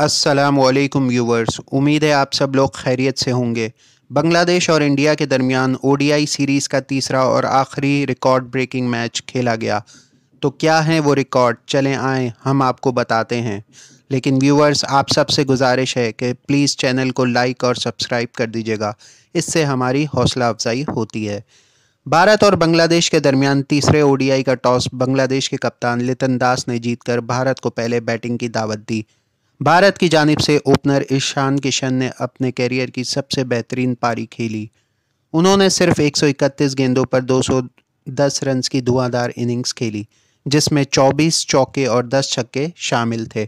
Aslam viewers उम्मीद है आप सब लोग खैरियत से होंगे बांग्लादेश और इंडिया के दरमियान ओडीआई सीरीज़ का तीसरा और आखिरी रिकॉर्ड ब्रेकिंग मैच खेला गया तो क्या है वो रिकॉर्ड चलें आएँ हम आपको बताते हैं लेकिन व्यूवर्स आप सब से गुजारिश है कि प्लीज़ चैनल को लाइक और सब्सक्राइब कर दीजिएगा इससे हमारी हौसला अफजाई होती है भारत और बांग्लादेश के दरमियान तीसरे ओडीआई का टॉस बांग्लादेश के कप्तान लितन दास ने जीतकर भारत को पहले बैटिंग की दावत दी भारत की जानब से ओपनर ईशान किशन ने अपने कैरियर की सबसे बेहतरीन पारी खेली उन्होंने सिर्फ 131 गेंदों पर 210 रन की धुआंधार इनिंग्स खेली जिसमें 24 चौके और 10 छक्के शामिल थे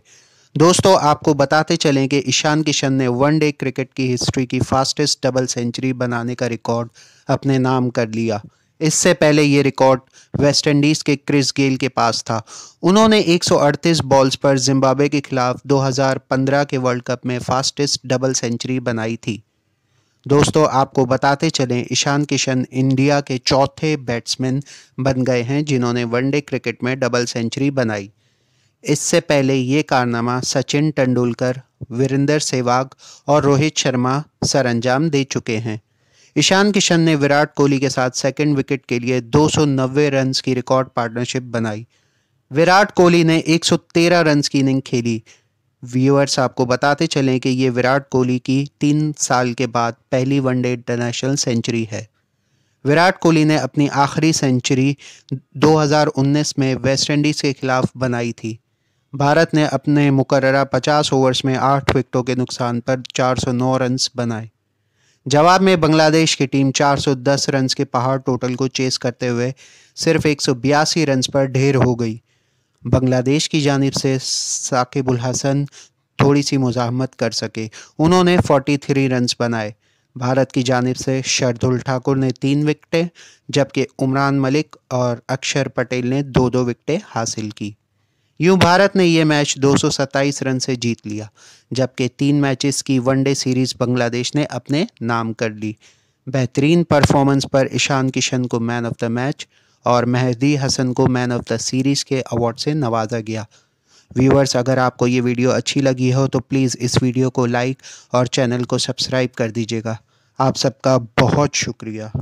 दोस्तों आपको बताते चलें कि ईशान किशन ने वन डे क्रिकेट की हिस्ट्री की फास्टेस्ट डबल सेंचुरी बनाने का रिकॉर्ड अपने नाम कर लिया इससे पहले ये रिकॉर्ड वेस्टइंडीज़ के क्रिस गेल के पास था उन्होंने 138 बॉल्स पर जिम्बाब्वे के खिलाफ 2015 के वर्ल्ड कप में फास्टेस्ट डबल सेंचुरी बनाई थी दोस्तों आपको बताते चलें ईशान किशन इंडिया के चौथे बैट्समैन बन गए हैं जिन्होंने वनडे क्रिकेट में डबल सेंचुरी बनाई इससे पहले ये कारनामा सचिन तेंदुलकर वीरेंद्र सहवाग और रोहित शर्मा सरंजाम दे चुके हैं ईशान किशन ने विराट कोहली के साथ सेकंड विकेट के लिए 290 रन की रिकॉर्ड पार्टनरशिप बनाई विराट कोहली ने 113 रन की इनिंग खेली व्यूअर्स आपको बताते चलें कि ये विराट कोहली की तीन साल के बाद पहली वनडे इंटरनेशनल सेंचुरी है विराट कोहली ने अपनी आखिरी सेंचुरी 2019 में वेस्टइंडीज़ के खिलाफ बनाई थी भारत ने अपने मुकर्रा 50 ओवर्स में आठ विकेटों के नुकसान पर 409 रन बनाए जवाब में बांग्लादेश की टीम 410 रन के पहाड़ टोटल को चेस करते हुए सिर्फ एक रन पर ढेर हो गई बांग्लादेश की जानब से साकिबुल हसन थोड़ी सी मुजामत कर सके उन्होंने 43 रन बनाए भारत की जानब से शरदुल ठाकुर ने तीन विकटें जबकि उमरान मलिक और अक्षर पटेल ने दो दो विकटें हासिल की यूं भारत ने यह मैच 227 रन से जीत लिया जबकि तीन मैचेस की वनडे सीरीज बांग्लादेश ने अपने नाम कर ली बेहतरीन परफॉर्मेंस पर ईशान किशन को मैन ऑफ द मैच और मेहदी हसन को मैन ऑफ द सीरीज़ के अवार्ड से नवाजा गया व्यूअर्स अगर आपको ये वीडियो अच्छी लगी हो तो प्लीज़ इस वीडियो को लाइक और चैनल को सब्सक्राइब कर दीजिएगा आप सबका बहुत शुक्रिया